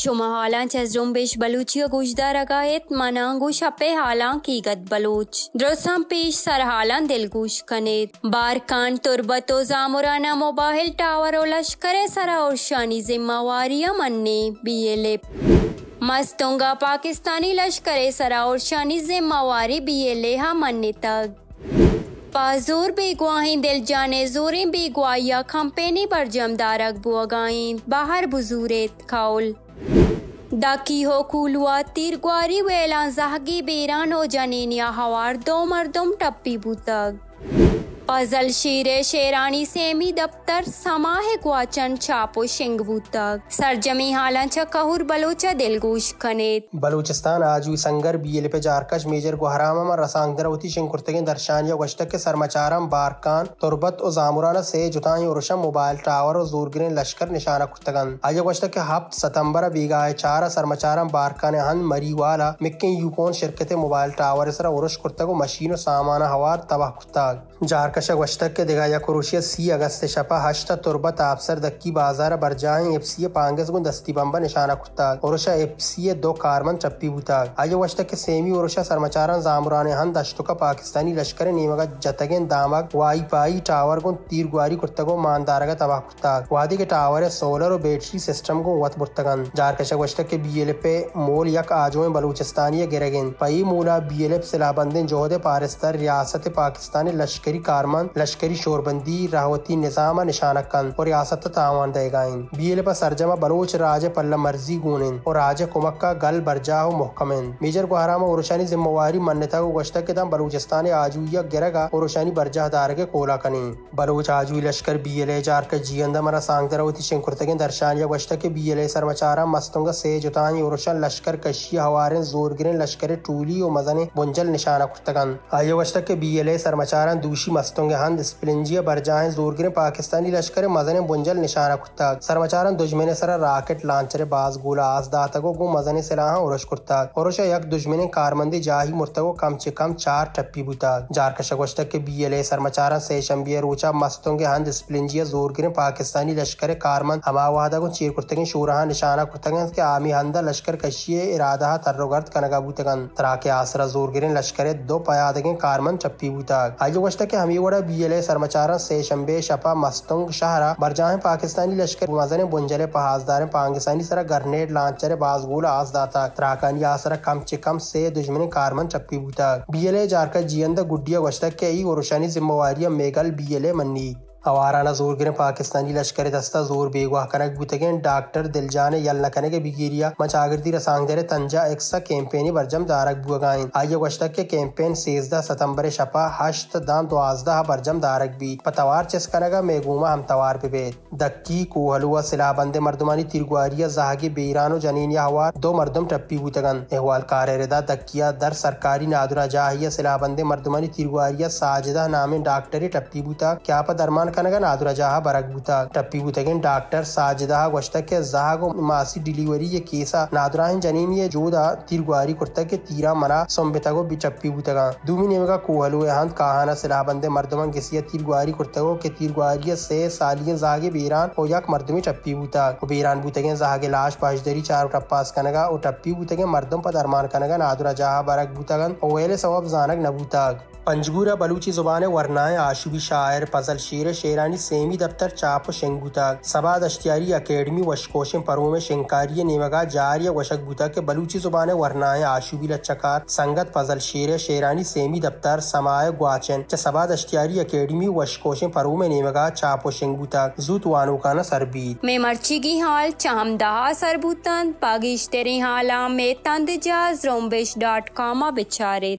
शुमा हालां चेजरुम्बिश बलूचिया गुजदा रगायत मना गुशपे हालां कीगत बलूच द्रोसम पेश सर हालां दिलगुश कनेत बारकान तुरबतो जामुराना मोबाइल टावर और लश्कर सरा और शानी जिम्मेवारियां मन्ने बीएलए मस्तोंगा पाकिस्तानी लश्कर सरा और शानी जिम्मेवारी ए हा मन्ने तक पाजूर बेगवाहीं दिल जाने जोरे बेगवाया खम्पेने पर जमदार बुआगाई बाहर बुजूरे खाउल डाकी हो कुलुआ गुआरी वेला जहगी बेरान हो जनेनिया हवार दो मर्दम टप्पी बुतक पजल शीरे शेरानी सेमी दफ्तर समाह क्वाचन छापो शिंगबू तक सरजमी छ कहूर बलोच दिलगोश खनेत बलूचिस्तान आज हुई संगर बीएल पे जारकश मेजर को हराम रसांग दरवती शिंग के दर्शान या गश्तक के सरमाचारम बारकान तुरबत और जामुराना से जुताई और रशम मोबाइल टावर और जोरगिरें लश्कर निशाना कुर्तगन आज गश्तक के हफ्त सितंबर बीगाए चार सरमाचारम बारकान हन मरी वाला मिक्के यूकोन शिरकत मोबाइल टावर सरा उर्श कुर्तगो मशीन और सामान हवार तबाह कुर्तग जारखंड markasha Croacia Agasta Shapa Hashta Turbata Absar Daki Bazara Barjain FC Pangas Gun Dasti Bamba Nishana Kutal Orosha FC दो कारमन चप्पी बुताग आज वश्ता के सेमी ओरशा सरमाचारन जामरान हन दश्तो का पाकिस्तानी लश्कर नेमगा जतगेन दामाग वाई पाई टावर को तीर गुआरी कुर्तगो मानदारगा तबाह कुताग वादी के टावर है सोलर और बैटरी सिस्टम को वत बुर्तगन जारकशक वश्ता के बीएल पे मोल यक आजो बलूचिस्तानी गिरगिन पई मोला एफ सिलाबंदिन जोहदे पारिस्तर रियासत पाकिस्तानी लश्कर कार हरमंद लश्करी शोरबंदी रावती निज़ाम निशाना कंद और रियासत तावान दगाइन बील पर सरजमा बलोच राज पल्ला मर्जी गूनिन और राज कुमक का गल बरजा मोहकमिन मेजर गुहराम औरशानी जिम्मेवारी मान्यता को गश्त के दम बलूचिस्तान आजूया गिरगा औरशानी बरजा दार के कोला कने बलोच आजू लश्कर बी एल ए जार के जी अंदा मरा सांग दरवती शिंकुरत के दर्शान या गश्त के बी एल ए सरमाचारा मस्तुंग से जुतानी औरशान लश्कर कशी हवारे जोर गिरे लश्कर टूली और मजने बुंजल निशाना कुर्तगन आयो गश्त के बी एल ए सरमाचारा दूषी मस्त हंद दस्तोंगहान बरजाएं जोर जोरगिरें पाकिस्तानी लश्कर मजन बुंजल निशाना कुर्ता सरमाचारन दुश्मन सर राकेट लांचर बाज गोला आज दातको गो मजन सिलाह उरश कुर्ता और यक दुश्मन कारमंदी जाही मुर्तको कम से कम चार टप्पी बुता जारकश गोश्त के बी एल ए सरमचारन रोचा रूचा मस्तोंगे हंद जोर जोरगिरें पाकिस्तानी लश्कर कारमंद हमा वादा को चीर कुर्तगे शोरा निशाना कुर्तगन के आमी हंदा लश्कर कशिये इरादा तर्रोगर्द कनगाबूतगन तरा के आसरा जोर जोरगिरें लश्कर दो पयादगे कारमंद चप्पी बुता आज गोश्त के हमी बी एल ए ಬಿಯಲೆ से शम्बे शपा मस्तुंग शाहरा बरजाह पाकिस्तानी लश्कर वजन बुंजले पहाजदार पाकिस्तानी सरा ग्रनेड लांचर बाजगूल आजदाता त्राकानी आसरा कम से कम से दुश्मन कारमन चपकी बूता बीएलए जारका जियंदा गुडिया गश्ता कई और मेघल बी एल ए मन्नी अवाराना जोर गिरें पाकिस्तानी लश्कर दस्ता जोर बेगवा कनक बुतगे डॉक्टर दिलजान यल्ला कनक बिगेरिया मचागिरदी रसांग दरे तंजा एक्सा कैंपेन बरजम दारक बुगाए आइए वशतक के कैंपेन सेजदा सितंबर शपा हश्त दान दुआजदा बरजम दारक बी पतवार चेस मेगुमा हम तवार पे बेद दक्की कोहलुआ सिला सिलाबंदे मर्दमानी तिरगुआरिया जहागी बेरानो जनीन या हवार दो मर्दम टप्पी बुतगन अहवाल कारदा दक्किया दर सरकारी नादुरा जाहिया सिला सिलाबंदे मर्दमानी तिरगुआरिया साजदा नामे डॉक्टरी टप्पी बुता क्या पदरमान ಕನಗ ನಾದುರಜಾಹ ಬರಗ್ಬುತ ಟಪ್ಪಿ ಬುತಗೆನ್ ಡಾಕ್ಟರ್ ಸಾಜಿದಹ ಗೊಷ್ಟಕ್ಕೆ ಜಹಾಗು ಮಾಸಿ ಡಿಲಿವರಿ ಯ ಕೇಸ ನಾದುರಾಹಿನ್ ಜನೀನ್ ಯ ಜೋದ ತಿರ್ಗುವಾರಿ ಕೊಡ್ತಕ್ಕೆ ತೀರಾ ಮನ ಸೊಂಬೆತಗೋ ಬಿಚಪ್ಪಿ ಬುತಗ ದೂಮಿ ನೇಮಗ ಕೂಹಲು ಯಹಾನ್ ಕಾಹಾನ ಸಿಲಹ ಬಂದೆ ಮರ್ದಮನ್ ಗೆಸಿಯ ತಿರ್ಗುವಾರಿ ಕೊಡ್ತಗೋ ಕೆ ತಿರ್ಗುವಾರಿಯ ಸೇ ಸಾಲಿಯ ಜಹಾಗೆ ಬೇರಾನ್ ಹೋಯಾಕ್ ಮರ್ದಮಿ ಚಪ್ಪಿ ಬುತ ಬೇರಾನ್ ಬುತಗೆ ಜಹಾಗೆ लाश पाशदरी चार टप्पास कनगा और टप्पी बूतगे मर्दम पर अरमान कनगा नादुरा जहा बरक बूतगन ओवेले सवाब जानक नबूताग पंजगूरा बलूची जुबान वरनाए आशुबी शायर पजल शेर शेरानी ಸೇಮಿ दफ्तर ಚಾಪ ಶೆಂಗುತಾಗ್ सबाद अश्तियारी अकेडमी वशकोशम परों में शंकारिय नेमगा जारिय वशकबुता के बलूची जुबान वरनाए आशुबिल चकार संगत फजल शेर शेरानी सेमी दफ्तर समाय ग्वाचन चबाद अश्तियारी अकेडमी वशकोशम परों में नेमगा चापो शंगुता जुत वानोकाना सरबीत में मर्ची की हाल चामदहा सरबुतन पागिश तेरी हालाम में तंद जाज रोम्बिश डॉट कॉमा बिछारे